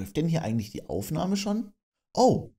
Läuft denn hier eigentlich die Aufnahme schon? Oh!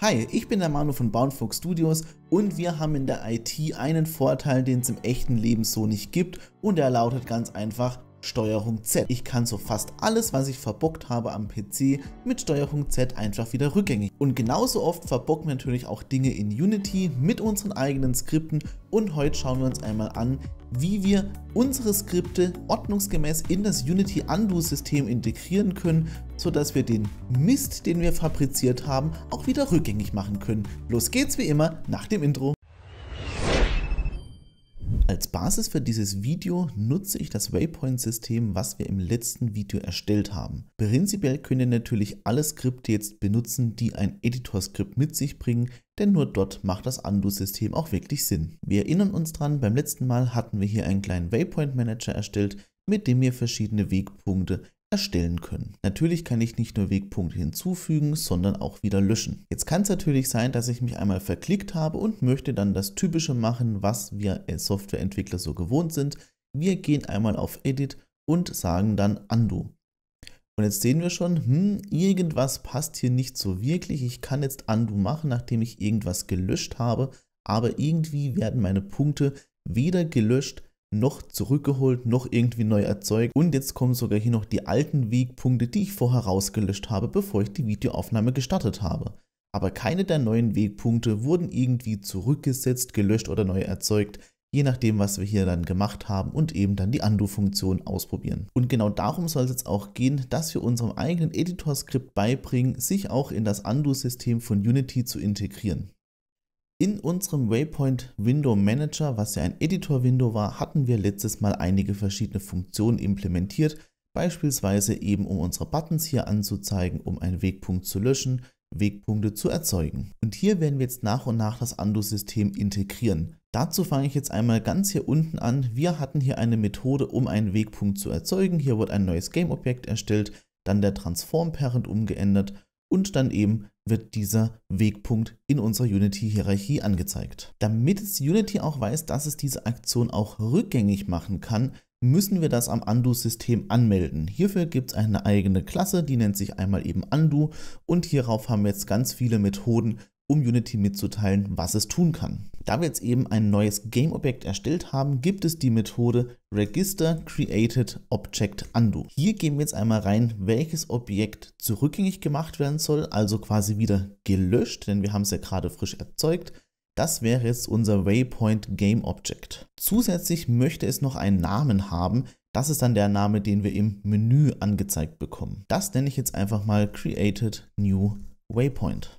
Hi, ich bin der Manu von Boundfolk Studios und wir haben in der IT einen Vorteil, den es im echten Leben so nicht gibt und der lautet ganz einfach Steuerung Z. Ich kann so fast alles, was ich verbockt habe am PC, mit Steuerung Z einfach wieder rückgängig. Und genauso oft verbocken wir natürlich auch Dinge in Unity mit unseren eigenen Skripten und heute schauen wir uns einmal an, wie wir unsere Skripte ordnungsgemäß in das Unity Undo-System integrieren können, sodass wir den Mist, den wir fabriziert haben, auch wieder rückgängig machen können. Los geht's wie immer nach dem Intro. Als Basis für dieses Video nutze ich das Waypoint-System, was wir im letzten Video erstellt haben. Prinzipiell könnt ihr natürlich alle Skripte jetzt benutzen, die ein Editor-Skript mit sich bringen, denn nur dort macht das Undo-System auch wirklich Sinn. Wir erinnern uns dran, beim letzten Mal hatten wir hier einen kleinen Waypoint-Manager erstellt, mit dem wir verschiedene Wegpunkte erstellen können. Natürlich kann ich nicht nur Wegpunkte hinzufügen, sondern auch wieder löschen. Jetzt kann es natürlich sein, dass ich mich einmal verklickt habe und möchte dann das Typische machen, was wir als Softwareentwickler so gewohnt sind. Wir gehen einmal auf Edit und sagen dann Undo. Und jetzt sehen wir schon, hm, irgendwas passt hier nicht so wirklich. Ich kann jetzt Undo machen, nachdem ich irgendwas gelöscht habe, aber irgendwie werden meine Punkte weder gelöscht noch zurückgeholt, noch irgendwie neu erzeugt und jetzt kommen sogar hier noch die alten Wegpunkte, die ich vorher rausgelöscht habe, bevor ich die Videoaufnahme gestartet habe. Aber keine der neuen Wegpunkte wurden irgendwie zurückgesetzt, gelöscht oder neu erzeugt, je nachdem, was wir hier dann gemacht haben und eben dann die Undo-Funktion ausprobieren. Und genau darum soll es jetzt auch gehen, dass wir unserem eigenen Editor-Skript beibringen, sich auch in das Undo-System von Unity zu integrieren. In unserem Waypoint Window Manager, was ja ein Editor-Window war, hatten wir letztes Mal einige verschiedene Funktionen implementiert, beispielsweise eben um unsere Buttons hier anzuzeigen, um einen Wegpunkt zu löschen, Wegpunkte zu erzeugen. Und hier werden wir jetzt nach und nach das Ando-System integrieren. Dazu fange ich jetzt einmal ganz hier unten an. Wir hatten hier eine Methode, um einen Wegpunkt zu erzeugen. Hier wurde ein neues Game-Objekt erstellt, dann der Transform-Parent umgeändert und dann eben wird dieser Wegpunkt in unserer Unity-Hierarchie angezeigt. Damit es Unity auch weiß, dass es diese Aktion auch rückgängig machen kann, müssen wir das am Undo-System anmelden. Hierfür gibt es eine eigene Klasse, die nennt sich einmal eben Undo und hierauf haben wir jetzt ganz viele Methoden, um Unity mitzuteilen, was es tun kann. Da wir jetzt eben ein neues Game-Objekt erstellt haben, gibt es die Methode Register Created Object Undo. Hier gehen wir jetzt einmal rein, welches Objekt zurückgängig gemacht werden soll, also quasi wieder gelöscht, denn wir haben es ja gerade frisch erzeugt. Das wäre jetzt unser Waypoint Game Object. Zusätzlich möchte es noch einen Namen haben. Das ist dann der Name, den wir im Menü angezeigt bekommen. Das nenne ich jetzt einfach mal Created New Waypoint.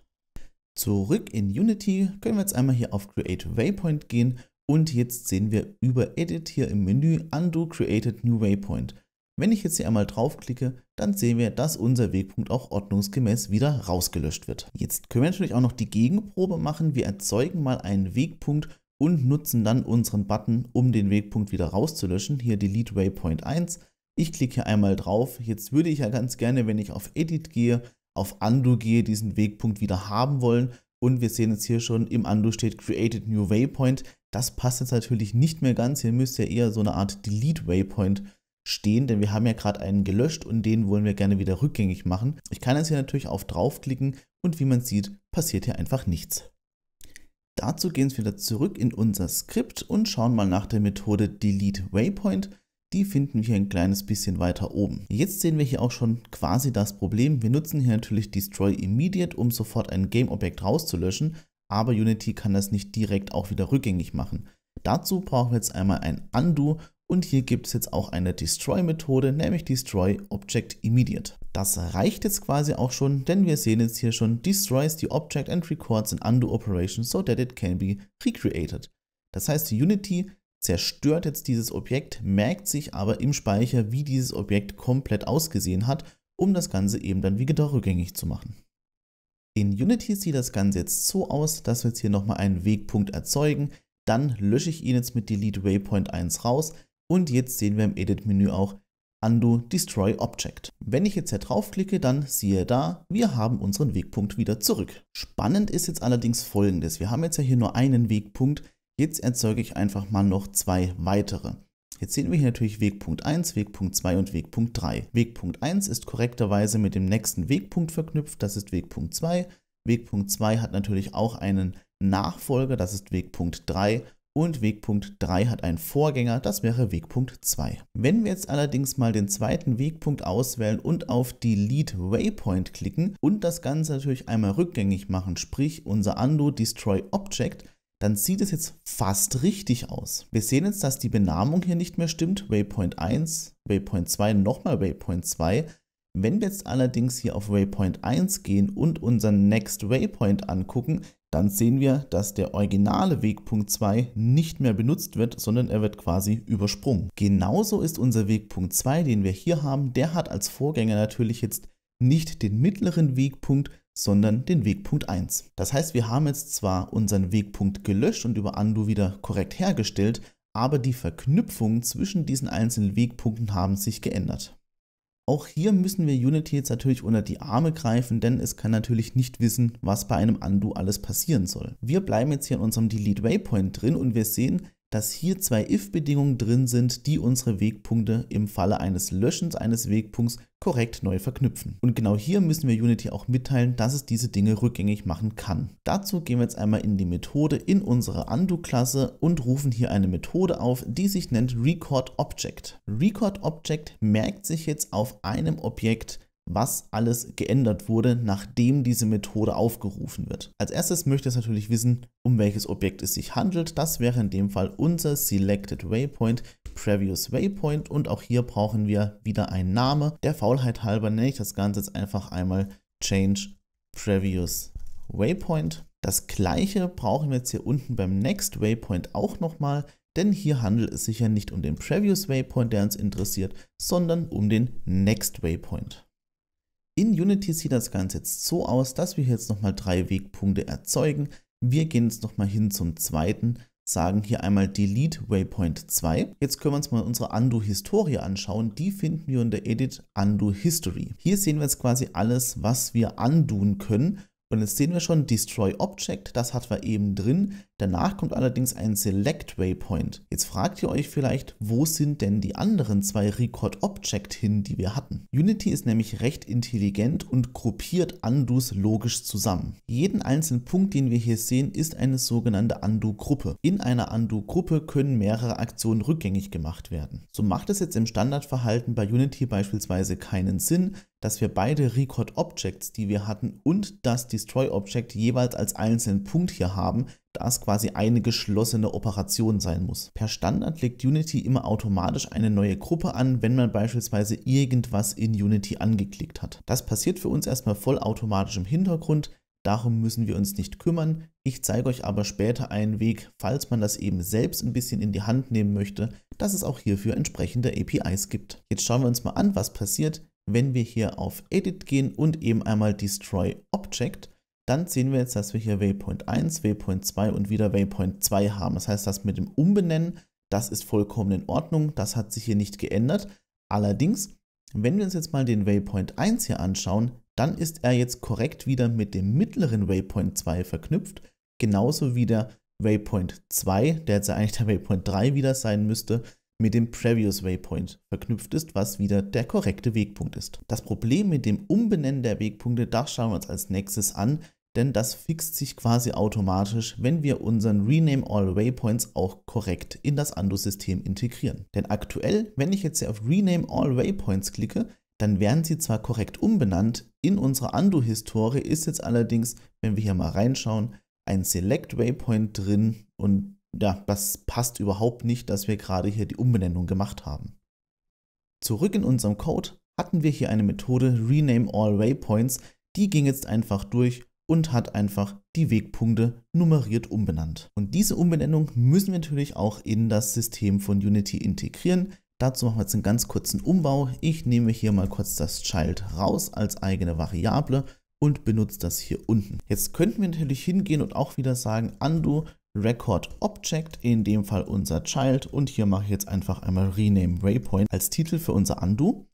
Zurück in Unity können wir jetzt einmal hier auf Create Waypoint gehen und jetzt sehen wir über Edit hier im Menü Undo Created New Waypoint. Wenn ich jetzt hier einmal draufklicke, dann sehen wir, dass unser Wegpunkt auch ordnungsgemäß wieder rausgelöscht wird. Jetzt können wir natürlich auch noch die Gegenprobe machen. Wir erzeugen mal einen Wegpunkt und nutzen dann unseren Button, um den Wegpunkt wieder rauszulöschen. Hier Delete Waypoint 1. Ich klicke hier einmal drauf. Jetzt würde ich ja ganz gerne, wenn ich auf Edit gehe, auf Andu-Gehe diesen Wegpunkt wieder haben wollen. Und wir sehen jetzt hier schon, im Ando steht Created New Waypoint. Das passt jetzt natürlich nicht mehr ganz. Hier müsste ja eher so eine Art Delete Waypoint stehen, denn wir haben ja gerade einen gelöscht und den wollen wir gerne wieder rückgängig machen. Ich kann jetzt hier natürlich auf draufklicken und wie man sieht, passiert hier einfach nichts. Dazu gehen wir wieder zurück in unser Skript und schauen mal nach der Methode Delete Waypoint. Die finden wir ein kleines bisschen weiter oben. Jetzt sehen wir hier auch schon quasi das Problem. Wir nutzen hier natürlich Destroy Immediate, um sofort ein Game-Objekt rauszulöschen, aber Unity kann das nicht direkt auch wieder rückgängig machen. Dazu brauchen wir jetzt einmal ein Undo und hier gibt es jetzt auch eine Destroy-Methode, nämlich Destroy Object Immediate. Das reicht jetzt quasi auch schon, denn wir sehen jetzt hier schon Destroys the Object and records an Undo Operation so that it can be recreated. Das heißt, Unity zerstört jetzt dieses Objekt, merkt sich aber im Speicher, wie dieses Objekt komplett ausgesehen hat, um das Ganze eben dann wieder rückgängig zu machen. In Unity sieht das Ganze jetzt so aus, dass wir jetzt hier nochmal einen Wegpunkt erzeugen, dann lösche ich ihn jetzt mit Delete Waypoint 1 raus und jetzt sehen wir im Edit-Menü auch Undo Destroy Object. Wenn ich jetzt hier draufklicke, dann siehe da, wir haben unseren Wegpunkt wieder zurück. Spannend ist jetzt allerdings folgendes, wir haben jetzt ja hier nur einen Wegpunkt, Jetzt erzeuge ich einfach mal noch zwei weitere. Jetzt sehen wir hier natürlich Wegpunkt 1, Wegpunkt 2 und Wegpunkt 3. Wegpunkt 1 ist korrekterweise mit dem nächsten Wegpunkt verknüpft, das ist Wegpunkt 2. Wegpunkt 2 hat natürlich auch einen Nachfolger, das ist Wegpunkt 3 und Wegpunkt 3 hat einen Vorgänger, das wäre Wegpunkt 2. Wenn wir jetzt allerdings mal den zweiten Wegpunkt auswählen und auf Delete Waypoint klicken und das Ganze natürlich einmal rückgängig machen, sprich unser Undo Destroy Object, dann sieht es jetzt fast richtig aus. Wir sehen jetzt, dass die Benamung hier nicht mehr stimmt. Waypoint 1, Waypoint 2, nochmal Waypoint 2. Wenn wir jetzt allerdings hier auf Waypoint 1 gehen und unseren Next Waypoint angucken, dann sehen wir, dass der originale Wegpunkt 2 nicht mehr benutzt wird, sondern er wird quasi übersprungen. Genauso ist unser Wegpunkt 2, den wir hier haben, der hat als Vorgänger natürlich jetzt nicht den mittleren Wegpunkt, sondern den Wegpunkt 1. Das heißt, wir haben jetzt zwar unseren Wegpunkt gelöscht und über undo wieder korrekt hergestellt, aber die Verknüpfungen zwischen diesen einzelnen Wegpunkten haben sich geändert. Auch hier müssen wir Unity jetzt natürlich unter die Arme greifen, denn es kann natürlich nicht wissen, was bei einem Undo alles passieren soll. Wir bleiben jetzt hier in unserem Delete Waypoint drin und wir sehen, dass hier zwei if-Bedingungen drin sind, die unsere Wegpunkte im Falle eines Löschens eines Wegpunkts korrekt neu verknüpfen. Und genau hier müssen wir Unity auch mitteilen, dass es diese Dinge rückgängig machen kann. Dazu gehen wir jetzt einmal in die Methode in unsere Undo-Klasse und rufen hier eine Methode auf, die sich nennt RecordObject. RecordObject merkt sich jetzt auf einem Objekt was alles geändert wurde, nachdem diese Methode aufgerufen wird. Als erstes möchte es natürlich wissen, um welches Objekt es sich handelt. Das wäre in dem Fall unser Selected Waypoint, Previous Waypoint und auch hier brauchen wir wieder einen Namen. Der Faulheit halber nenne ich das Ganze jetzt einfach einmal Change Previous Waypoint. Das gleiche brauchen wir jetzt hier unten beim Next Waypoint auch nochmal, denn hier handelt es sich ja nicht um den Previous Waypoint, der uns interessiert, sondern um den Next Waypoint. In Unity sieht das Ganze jetzt so aus, dass wir jetzt nochmal drei Wegpunkte erzeugen. Wir gehen jetzt nochmal hin zum zweiten, sagen hier einmal Delete Waypoint 2. Jetzt können wir uns mal unsere Undo-Historie anschauen. Die finden wir unter Edit Undo History. Hier sehen wir jetzt quasi alles, was wir undoen können. Und jetzt sehen wir schon Destroy Object, das hatten wir eben drin. Danach kommt allerdings ein Select Waypoint. Jetzt fragt ihr euch vielleicht, wo sind denn die anderen zwei Record Object hin, die wir hatten? Unity ist nämlich recht intelligent und gruppiert Undos logisch zusammen. Jeden einzelnen Punkt, den wir hier sehen, ist eine sogenannte Undo-Gruppe. In einer Undo-Gruppe können mehrere Aktionen rückgängig gemacht werden. So macht es jetzt im Standardverhalten bei Unity beispielsweise keinen Sinn, dass wir beide Record Objects, die wir hatten, und das Destroy Object jeweils als einzelnen Punkt hier haben, da es quasi eine geschlossene Operation sein muss. Per Standard legt Unity immer automatisch eine neue Gruppe an, wenn man beispielsweise irgendwas in Unity angeklickt hat. Das passiert für uns erstmal vollautomatisch im Hintergrund, Darum müssen wir uns nicht kümmern. Ich zeige euch aber später einen Weg, falls man das eben selbst ein bisschen in die Hand nehmen möchte, dass es auch hierfür entsprechende APIs gibt. Jetzt schauen wir uns mal an, was passiert, wenn wir hier auf Edit gehen und eben einmal Destroy Object, dann sehen wir jetzt, dass wir hier Waypoint 1, Waypoint 2 und wieder Waypoint 2 haben. Das heißt, das mit dem Umbenennen, das ist vollkommen in Ordnung, das hat sich hier nicht geändert. Allerdings, wenn wir uns jetzt mal den Waypoint 1 hier anschauen, dann ist er jetzt korrekt wieder mit dem mittleren Waypoint 2 verknüpft, genauso wie der Waypoint 2, der jetzt eigentlich der Waypoint 3 wieder sein müsste, mit dem Previous Waypoint verknüpft ist, was wieder der korrekte Wegpunkt ist. Das Problem mit dem Umbenennen der Wegpunkte, das schauen wir uns als nächstes an, denn das fixt sich quasi automatisch, wenn wir unseren Rename All Waypoints auch korrekt in das Ando-System integrieren. Denn aktuell, wenn ich jetzt hier auf Rename All Waypoints klicke, dann werden sie zwar korrekt umbenannt, in unserer ando historie ist jetzt allerdings, wenn wir hier mal reinschauen, ein Select Waypoint drin und ja, das passt überhaupt nicht, dass wir gerade hier die Umbenennung gemacht haben. Zurück in unserem Code hatten wir hier eine Methode rename all waypoints, die ging jetzt einfach durch und hat einfach die Wegpunkte nummeriert umbenannt. Und diese Umbenennung müssen wir natürlich auch in das System von Unity integrieren. Dazu machen wir jetzt einen ganz kurzen Umbau. Ich nehme hier mal kurz das Child raus als eigene Variable und benutze das hier unten. Jetzt könnten wir natürlich hingehen und auch wieder sagen undo Record Object, in dem Fall unser Child und hier mache ich jetzt einfach einmal Rename Waypoint als Titel für unser Undo.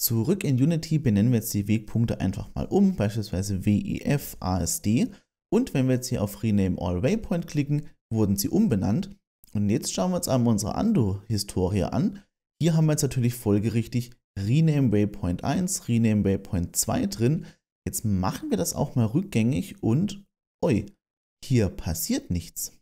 Zurück in Unity benennen wir jetzt die Wegpunkte einfach mal um, beispielsweise WEF, ASD und wenn wir jetzt hier auf Rename All Waypoint klicken, wurden sie umbenannt und jetzt schauen wir uns einmal unsere Undo-Historie an. Hier haben wir jetzt natürlich folgerichtig Rename Waypoint 1, Rename Waypoint 2 drin. Jetzt machen wir das auch mal rückgängig und oi, hier passiert nichts.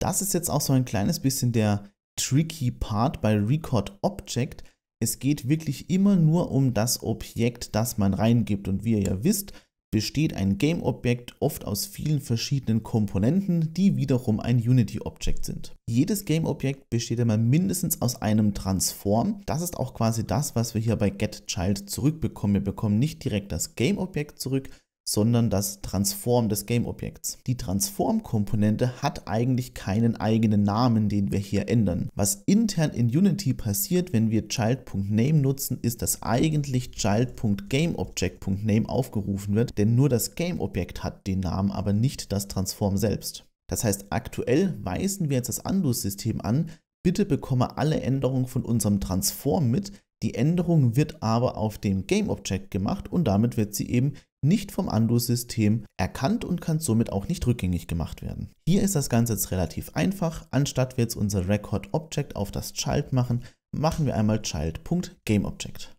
Das ist jetzt auch so ein kleines bisschen der tricky Part bei Record Object. Es geht wirklich immer nur um das Objekt, das man reingibt. Und wie ihr ja wisst, besteht ein Game-Objekt oft aus vielen verschiedenen Komponenten, die wiederum ein Unity-Objekt sind. Jedes Game-Objekt besteht immer mindestens aus einem Transform. Das ist auch quasi das, was wir hier bei GetChild zurückbekommen. Wir bekommen nicht direkt das Game-Objekt zurück, sondern das Transform des Game-Objekts. Die Transform-Komponente hat eigentlich keinen eigenen Namen, den wir hier ändern. Was intern in Unity passiert, wenn wir child.name nutzen, ist, dass eigentlich child.gameObject.name aufgerufen wird, denn nur das Game-Objekt hat den Namen, aber nicht das Transform selbst. Das heißt, aktuell weisen wir jetzt das Undo-System an, bitte bekomme alle Änderungen von unserem Transform mit, die Änderung wird aber auf dem GameObject gemacht und damit wird sie eben nicht vom Andu-System erkannt und kann somit auch nicht rückgängig gemacht werden. Hier ist das Ganze jetzt relativ einfach. Anstatt wir jetzt unser Record-Object auf das Child machen, machen wir einmal child.gameObject.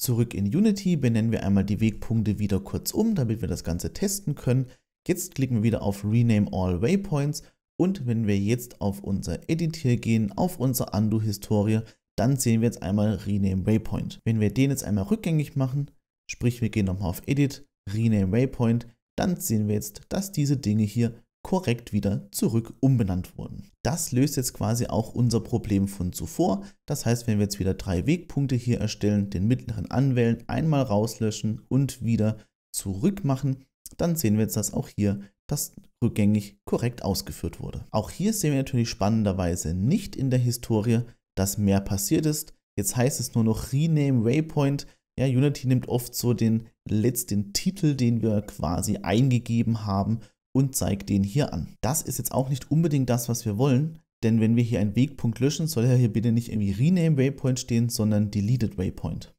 Zurück in Unity benennen wir einmal die Wegpunkte wieder kurz um, damit wir das Ganze testen können. Jetzt klicken wir wieder auf Rename All Waypoints und wenn wir jetzt auf unser Edit hier gehen, auf unsere Undo-Historie, dann sehen wir jetzt einmal Rename Waypoint. Wenn wir den jetzt einmal rückgängig machen, sprich wir gehen nochmal auf Edit, Rename Waypoint, dann sehen wir jetzt, dass diese Dinge hier korrekt wieder zurück umbenannt wurden. Das löst jetzt quasi auch unser Problem von zuvor. Das heißt, wenn wir jetzt wieder drei Wegpunkte hier erstellen, den mittleren anwählen, einmal rauslöschen und wieder zurück machen, dann sehen wir jetzt, dass auch hier das rückgängig korrekt ausgeführt wurde. Auch hier sehen wir natürlich spannenderweise nicht in der Historie, dass mehr passiert ist. Jetzt heißt es nur noch Rename Waypoint. Ja, Unity nimmt oft so den letzten Titel, den wir quasi eingegeben haben und zeigt den hier an. Das ist jetzt auch nicht unbedingt das, was wir wollen, denn wenn wir hier einen Wegpunkt löschen, soll ja hier bitte nicht irgendwie Rename Waypoint stehen, sondern Deleted Waypoint.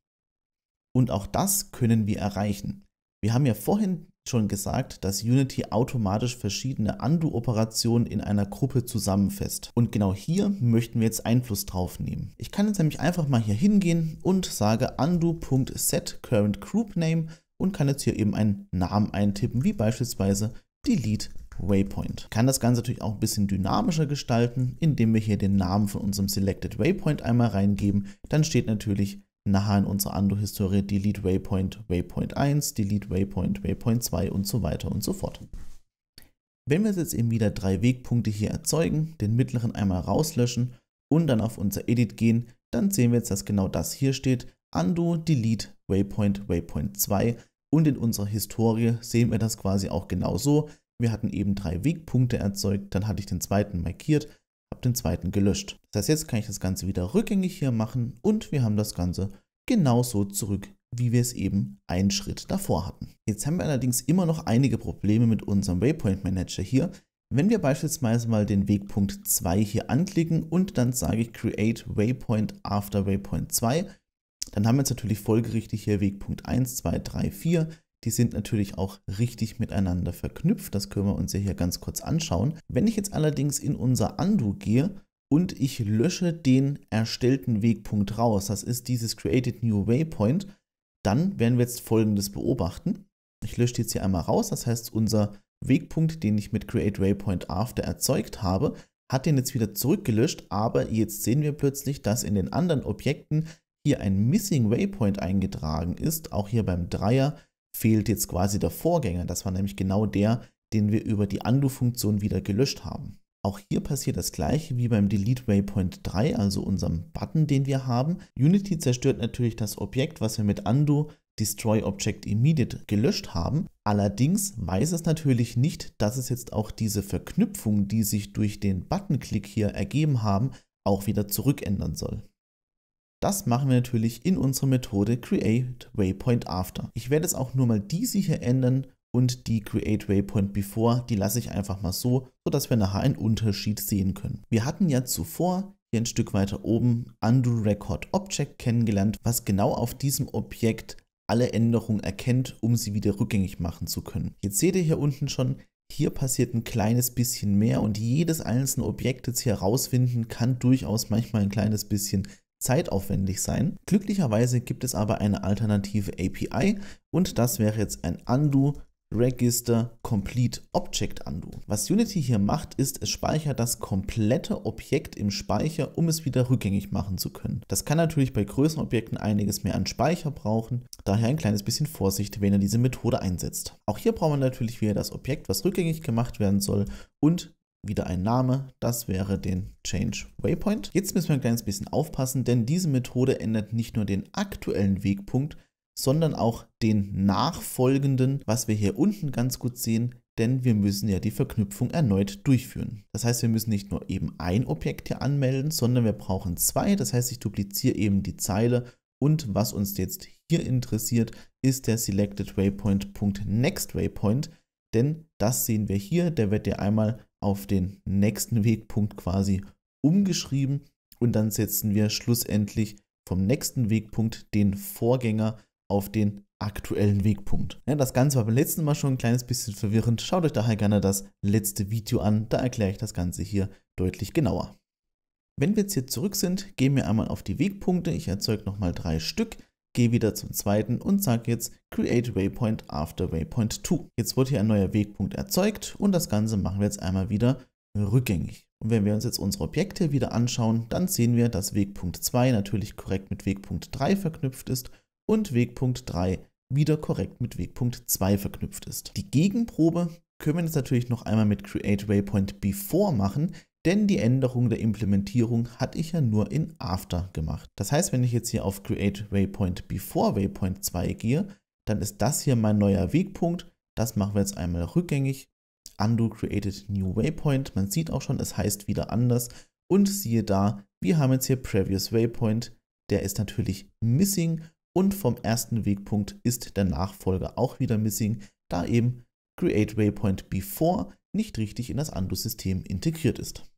Und auch das können wir erreichen. Wir haben ja vorhin schon gesagt, dass Unity automatisch verschiedene Undo-Operationen in einer Gruppe zusammenfasst. Und genau hier möchten wir jetzt Einfluss drauf nehmen. Ich kann jetzt nämlich einfach mal hier hingehen und sage undo.setCurrentGroupName und kann jetzt hier eben einen Namen eintippen, wie beispielsweise Delete Waypoint. Ich kann das Ganze natürlich auch ein bisschen dynamischer gestalten, indem wir hier den Namen von unserem Selected Waypoint einmal reingeben. Dann steht natürlich nachher in unserer Ando-Historie Delete Waypoint, Waypoint 1, Delete Waypoint, Waypoint 2 und so weiter und so fort. Wenn wir jetzt eben wieder drei Wegpunkte hier erzeugen, den mittleren einmal rauslöschen und dann auf unser Edit gehen, dann sehen wir jetzt, dass genau das hier steht, Undo, Delete, Waypoint, Waypoint 2 und in unserer Historie sehen wir das quasi auch genau so. Wir hatten eben drei Wegpunkte erzeugt, dann hatte ich den zweiten markiert habe den zweiten gelöscht. Das heißt, jetzt kann ich das Ganze wieder rückgängig hier machen und wir haben das Ganze genauso zurück, wie wir es eben einen Schritt davor hatten. Jetzt haben wir allerdings immer noch einige Probleme mit unserem Waypoint Manager hier. Wenn wir beispielsweise mal den Wegpunkt 2 hier anklicken und dann sage ich Create Waypoint after Waypoint 2, dann haben wir jetzt natürlich folgerichtig hier Wegpunkt 1, 2, 3, 4, die sind natürlich auch richtig miteinander verknüpft. Das können wir uns ja hier ganz kurz anschauen. Wenn ich jetzt allerdings in unser Undo gehe und ich lösche den erstellten Wegpunkt raus, das ist dieses Created New Waypoint, dann werden wir jetzt folgendes beobachten. Ich lösche jetzt hier einmal raus, das heißt unser Wegpunkt, den ich mit Create Waypoint After erzeugt habe, hat den jetzt wieder zurückgelöscht, aber jetzt sehen wir plötzlich, dass in den anderen Objekten hier ein Missing Waypoint eingetragen ist, auch hier beim Dreier fehlt jetzt quasi der Vorgänger. Das war nämlich genau der, den wir über die Undo-Funktion wieder gelöscht haben. Auch hier passiert das gleiche wie beim Delete Waypoint 3, also unserem Button, den wir haben. Unity zerstört natürlich das Objekt, was wir mit Undo Destroy Object Immediate gelöscht haben. Allerdings weiß es natürlich nicht, dass es jetzt auch diese Verknüpfung, die sich durch den button Buttonklick hier ergeben haben, auch wieder zurückändern soll. Das machen wir natürlich in unserer Methode create waypoint after. Ich werde jetzt auch nur mal diese hier ändern und die create waypoint before, die lasse ich einfach mal so, sodass wir nachher einen Unterschied sehen können. Wir hatten ja zuvor hier ein Stück weiter oben undo record object kennengelernt, was genau auf diesem Objekt alle Änderungen erkennt, um sie wieder rückgängig machen zu können. Jetzt seht ihr hier unten schon, hier passiert ein kleines bisschen mehr und jedes einzelne Objekt jetzt hier herausfinden kann durchaus manchmal ein kleines bisschen zeitaufwendig sein. Glücklicherweise gibt es aber eine alternative API und das wäre jetzt ein Undo Register Complete Object Undo. Was Unity hier macht, ist, es speichert das komplette Objekt im Speicher, um es wieder rückgängig machen zu können. Das kann natürlich bei größeren Objekten einiges mehr an Speicher brauchen, daher ein kleines bisschen Vorsicht, wenn er diese Methode einsetzt. Auch hier braucht man natürlich wieder das Objekt, was rückgängig gemacht werden soll und wieder ein Name, das wäre den Change Waypoint. Jetzt müssen wir ein kleines bisschen aufpassen, denn diese Methode ändert nicht nur den aktuellen Wegpunkt, sondern auch den nachfolgenden, was wir hier unten ganz gut sehen, denn wir müssen ja die Verknüpfung erneut durchführen. Das heißt, wir müssen nicht nur eben ein Objekt hier anmelden, sondern wir brauchen zwei. Das heißt, ich dupliziere eben die Zeile und was uns jetzt hier interessiert, ist der selected waypoint.next waypoint. waypoint denn das sehen wir hier, der wird ja einmal auf den nächsten Wegpunkt quasi umgeschrieben und dann setzen wir schlussendlich vom nächsten Wegpunkt den Vorgänger auf den aktuellen Wegpunkt. Ja, das Ganze war beim letzten Mal schon ein kleines bisschen verwirrend. Schaut euch daher gerne das letzte Video an, da erkläre ich das Ganze hier deutlich genauer. Wenn wir jetzt hier zurück sind, gehen wir einmal auf die Wegpunkte. Ich erzeuge nochmal drei Stück gehe wieder zum zweiten und sage jetzt Create Waypoint after Waypoint 2. Jetzt wird hier ein neuer Wegpunkt erzeugt und das Ganze machen wir jetzt einmal wieder rückgängig. Und wenn wir uns jetzt unsere Objekte wieder anschauen, dann sehen wir, dass Wegpunkt 2 natürlich korrekt mit Wegpunkt 3 verknüpft ist und Wegpunkt 3 wieder korrekt mit Wegpunkt 2 verknüpft ist. Die Gegenprobe können wir jetzt natürlich noch einmal mit Create Waypoint Before machen, denn die Änderung der Implementierung hatte ich ja nur in After gemacht. Das heißt, wenn ich jetzt hier auf Create Waypoint Before Waypoint 2 gehe, dann ist das hier mein neuer Wegpunkt. Das machen wir jetzt einmal rückgängig. Undo Created New Waypoint. Man sieht auch schon, es heißt wieder anders. Und siehe da, wir haben jetzt hier Previous Waypoint. Der ist natürlich missing und vom ersten Wegpunkt ist der Nachfolger auch wieder missing, da eben Create Waypoint Before nicht richtig in das Undo-System integriert ist.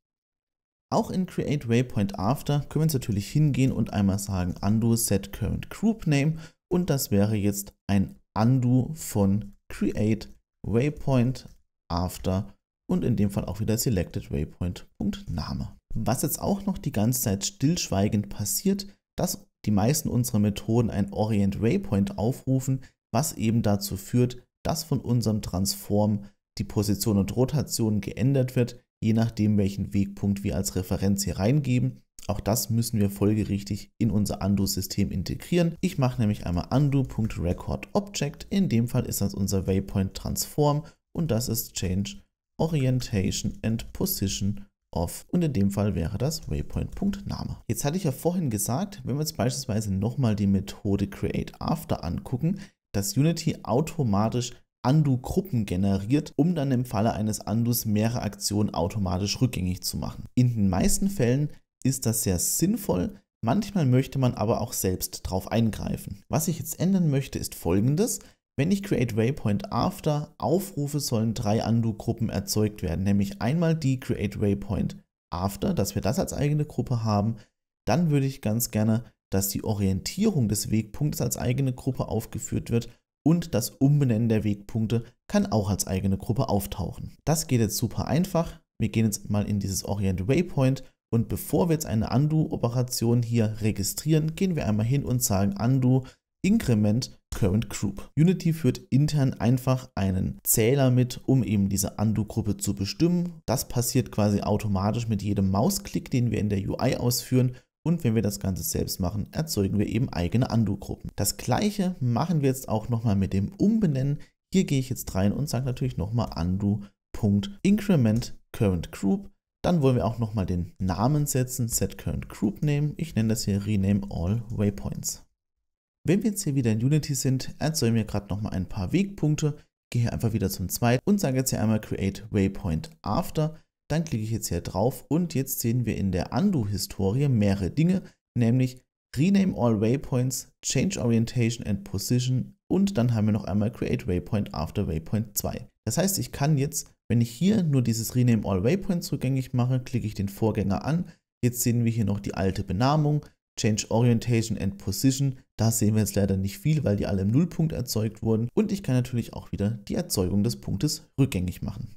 Auch in Create Waypoint After können wir jetzt natürlich hingehen und einmal sagen undo set current group name und das wäre jetzt ein undo von create waypoint after und in dem Fall auch wieder selected waypoint.name. Was jetzt auch noch die ganze Zeit stillschweigend passiert, dass die meisten unserer Methoden ein orient waypoint aufrufen, was eben dazu führt, dass von unserem Transform die Position und Rotation geändert wird, je nachdem, welchen Wegpunkt wir als Referenz hier reingeben. Auch das müssen wir folgerichtig in unser Undo-System integrieren. Ich mache nämlich einmal undo.recordObject. In dem Fall ist das unser Waypoint Transform und das ist Change Orientation and Position of. Und in dem Fall wäre das Waypoint.name. Jetzt hatte ich ja vorhin gesagt, wenn wir uns beispielsweise nochmal die Methode createAfter angucken, dass Unity automatisch Undo-Gruppen generiert, um dann im Falle eines Undus mehrere Aktionen automatisch rückgängig zu machen. In den meisten Fällen ist das sehr sinnvoll, manchmal möchte man aber auch selbst darauf eingreifen. Was ich jetzt ändern möchte ist folgendes. Wenn ich Create Waypoint After aufrufe, sollen drei Undo-Gruppen erzeugt werden, nämlich einmal die Create Waypoint After, dass wir das als eigene Gruppe haben, dann würde ich ganz gerne, dass die Orientierung des Wegpunktes als eigene Gruppe aufgeführt wird und das Umbenennen der Wegpunkte kann auch als eigene Gruppe auftauchen. Das geht jetzt super einfach. Wir gehen jetzt mal in dieses Orient Waypoint und bevor wir jetzt eine Undo-Operation hier registrieren, gehen wir einmal hin und sagen Undo Increment Current Group. Unity führt intern einfach einen Zähler mit, um eben diese Undo-Gruppe zu bestimmen. Das passiert quasi automatisch mit jedem Mausklick, den wir in der UI ausführen und wenn wir das Ganze selbst machen, erzeugen wir eben eigene Undo-Gruppen. Das gleiche machen wir jetzt auch nochmal mit dem Umbenennen. Hier gehe ich jetzt rein und sage natürlich nochmal undo.incrementCurrentGroup. Dann wollen wir auch nochmal den Namen setzen, setCurrentGroup nehmen. Ich nenne das hier rename all waypoints. Wenn wir jetzt hier wieder in Unity sind, erzeugen wir gerade nochmal ein paar Wegpunkte. Gehe hier einfach wieder zum zweiten und sage jetzt hier einmal create waypoint after. Dann klicke ich jetzt hier drauf und jetzt sehen wir in der Undo-Historie mehrere Dinge, nämlich Rename all Waypoints, Change Orientation and Position und dann haben wir noch einmal Create Waypoint after Waypoint 2. Das heißt, ich kann jetzt, wenn ich hier nur dieses Rename all Waypoints rückgängig mache, klicke ich den Vorgänger an. Jetzt sehen wir hier noch die alte Benamung, Change Orientation and Position. Da sehen wir jetzt leider nicht viel, weil die alle im Nullpunkt erzeugt wurden. Und ich kann natürlich auch wieder die Erzeugung des Punktes rückgängig machen.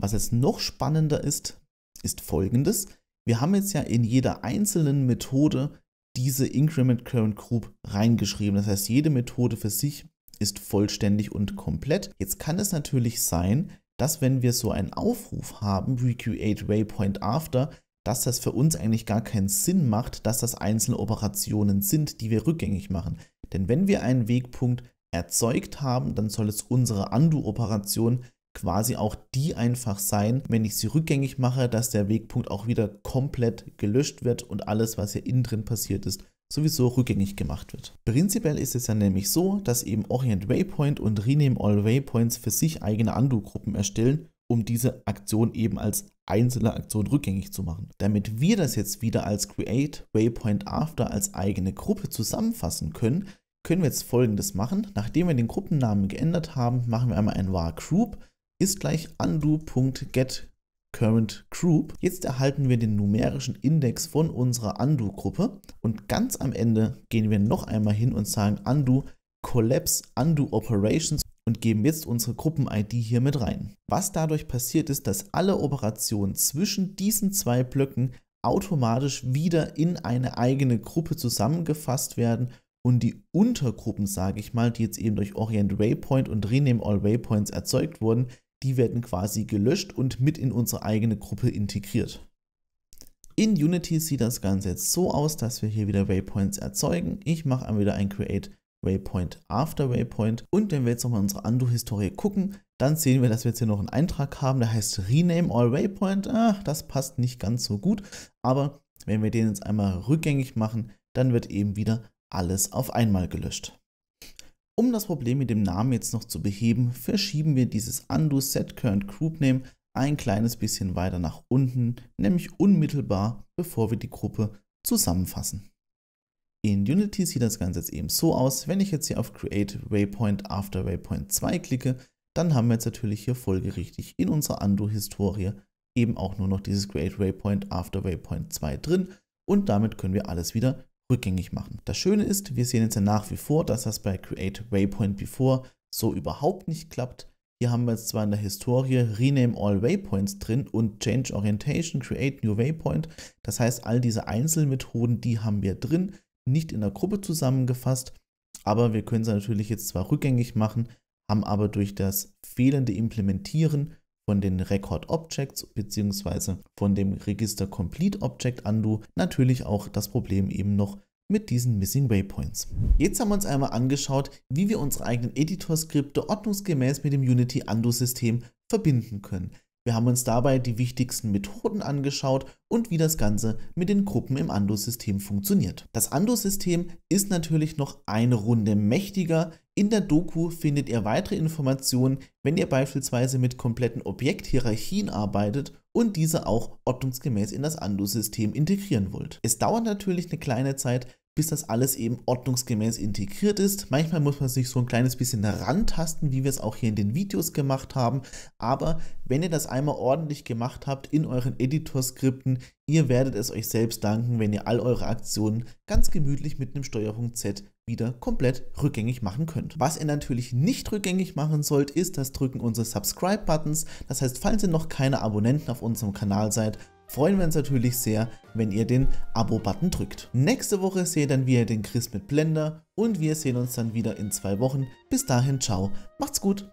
Was jetzt noch spannender ist, ist folgendes. Wir haben jetzt ja in jeder einzelnen Methode diese Increment Current Group reingeschrieben. Das heißt, jede Methode für sich ist vollständig und komplett. Jetzt kann es natürlich sein, dass wenn wir so einen Aufruf haben, Recreate Waypoint After, dass das für uns eigentlich gar keinen Sinn macht, dass das einzelne Operationen sind, die wir rückgängig machen. Denn wenn wir einen Wegpunkt erzeugt haben, dann soll es unsere Undo-Operation quasi auch die einfach sein, wenn ich sie rückgängig mache, dass der Wegpunkt auch wieder komplett gelöscht wird und alles, was hier innen drin passiert ist, sowieso rückgängig gemacht wird. Prinzipiell ist es ja nämlich so, dass eben Orient Waypoint und Rename All Waypoints für sich eigene Undo-Gruppen erstellen, um diese Aktion eben als einzelne Aktion rückgängig zu machen. Damit wir das jetzt wieder als Create Waypoint After als eigene Gruppe zusammenfassen können, können wir jetzt folgendes machen. Nachdem wir den Gruppennamen geändert haben, machen wir einmal ein var group ist gleich undo.get Current Group. Jetzt erhalten wir den numerischen Index von unserer Undo-Gruppe und ganz am Ende gehen wir noch einmal hin und sagen Undo Collapse Undo Operations und geben jetzt unsere Gruppen-ID hier mit rein. Was dadurch passiert ist, dass alle Operationen zwischen diesen zwei Blöcken automatisch wieder in eine eigene Gruppe zusammengefasst werden und die Untergruppen, sage ich mal, die jetzt eben durch Orient Waypoint und Rename All Waypoints erzeugt wurden, die werden quasi gelöscht und mit in unsere eigene Gruppe integriert. In Unity sieht das Ganze jetzt so aus, dass wir hier wieder Waypoints erzeugen. Ich mache einmal wieder ein Create Waypoint after Waypoint und wenn wir jetzt nochmal unsere Undo-Historie gucken, dann sehen wir, dass wir jetzt hier noch einen Eintrag haben, der heißt Rename all Waypoint. Ach, das passt nicht ganz so gut, aber wenn wir den jetzt einmal rückgängig machen, dann wird eben wieder alles auf einmal gelöscht. Um das Problem mit dem Namen jetzt noch zu beheben, verschieben wir dieses Undo Set Current Group Name ein kleines bisschen weiter nach unten, nämlich unmittelbar bevor wir die Gruppe zusammenfassen. In Unity sieht das Ganze jetzt eben so aus, wenn ich jetzt hier auf Create Waypoint After Waypoint 2 klicke, dann haben wir jetzt natürlich hier folgerichtig in unserer Undo-Historie eben auch nur noch dieses Create Waypoint After Waypoint 2 drin und damit können wir alles wieder rückgängig machen. Das Schöne ist, wir sehen jetzt ja nach wie vor, dass das bei Create Waypoint Before so überhaupt nicht klappt. Hier haben wir jetzt zwar in der Historie Rename All Waypoints drin und Change Orientation, Create New Waypoint. Das heißt, all diese Einzelmethoden, die haben wir drin, nicht in der Gruppe zusammengefasst. Aber wir können sie natürlich jetzt zwar rückgängig machen, haben aber durch das fehlende Implementieren von den Record Objects bzw. von dem Register Complete Object Undo natürlich auch das Problem eben noch mit diesen Missing Waypoints. Jetzt haben wir uns einmal angeschaut, wie wir unsere eigenen Editor-Skripte ordnungsgemäß mit dem Unity Undo System verbinden können. Wir haben uns dabei die wichtigsten Methoden angeschaut und wie das Ganze mit den Gruppen im Ando-System funktioniert. Das Ando-System ist natürlich noch eine Runde mächtiger. In der Doku findet ihr weitere Informationen, wenn ihr beispielsweise mit kompletten Objekthierarchien arbeitet und diese auch ordnungsgemäß in das Ando-System integrieren wollt. Es dauert natürlich eine kleine Zeit, bis das alles eben ordnungsgemäß integriert ist. Manchmal muss man sich so ein kleines bisschen rantasten, wie wir es auch hier in den Videos gemacht haben. Aber wenn ihr das einmal ordentlich gemacht habt in euren Editorskripten, ihr werdet es euch selbst danken, wenn ihr all eure Aktionen ganz gemütlich mit einem Steuerung Z wieder komplett rückgängig machen könnt. Was ihr natürlich nicht rückgängig machen sollt, ist das Drücken unseres Subscribe-Buttons. Das heißt, falls ihr noch keine Abonnenten auf unserem Kanal seid, freuen wir uns natürlich sehr, wenn ihr den Abo-Button drückt. Nächste Woche seht dann wieder den Chris mit Blender und wir sehen uns dann wieder in zwei Wochen. Bis dahin, ciao, macht's gut!